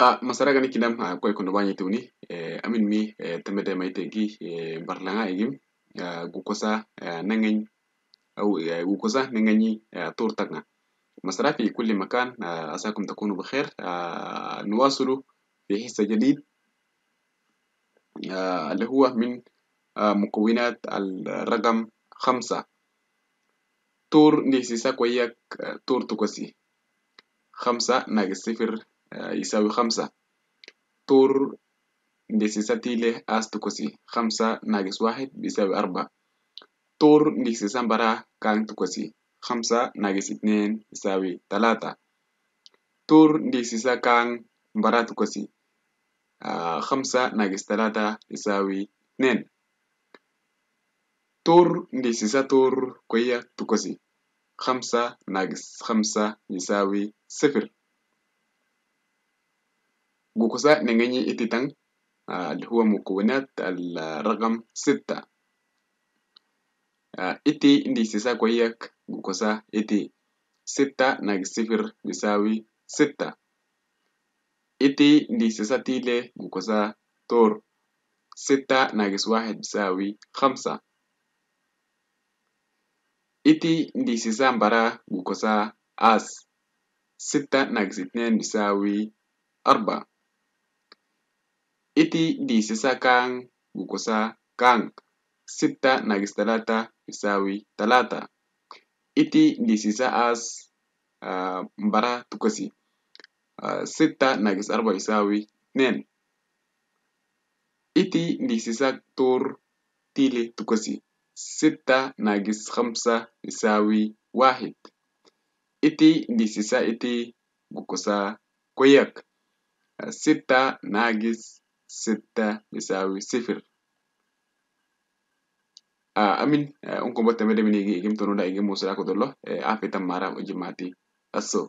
a masaraga kidam ha koy ko nobanye tuni eh, amin mi eh, tamede may tegi eh, barlanga egim uh, gukosa uh, nangen او uh, gukosa nangenyi uh, tortagna مسرى في كل مكان uh, عساكم تكونوا بخير uh, نواصل في حصة جديد uh, اللي هو من مكونات الرقم خمسة تور نيسيسا كويك تور تكوسي خمسة ناقص صفر آه، يساوي خمسة طور باستسابتي له أستكوسي خمسة ناقص واحد بيساوي أربعة تور الاستسام براه كان تكوسي خمسة ناقص اتنين يساوي تلاتة تور الاستسا كان براه تكوسي آه، خمسة ناقص تلاتة يساوي اتنين تور الاستسا طور كوية تكوسي خمسة ناقص خمسة يساوي صفر جوكوسا نغني اتتن اللي هو مكونات الرقم ستة اتي اندي سيسا كويك جوكوسا اتي ستة ناقص صفر يساوي ستة اتي اندي سيسا تيلي جوكوسا تور ستة ناقص واحد يساوي خمسة iti ndi sisambara gukosa as sita na gisitnen bisawi arba iti di sisa kang sitta nagis talata isawi talata iti disisa as uh, mbara tukasi uh, eh, sitta nagis arba isawi nen iti disisa tur tili tukasi sitta nagis khamsa isawi wahid iti disisa iti gukosa koyak uh, sitta nagis ستة يساوي صفر amin eh, unkum botta mede min igim to noda igim musala ko dollo eh, afitan mara o jimati asso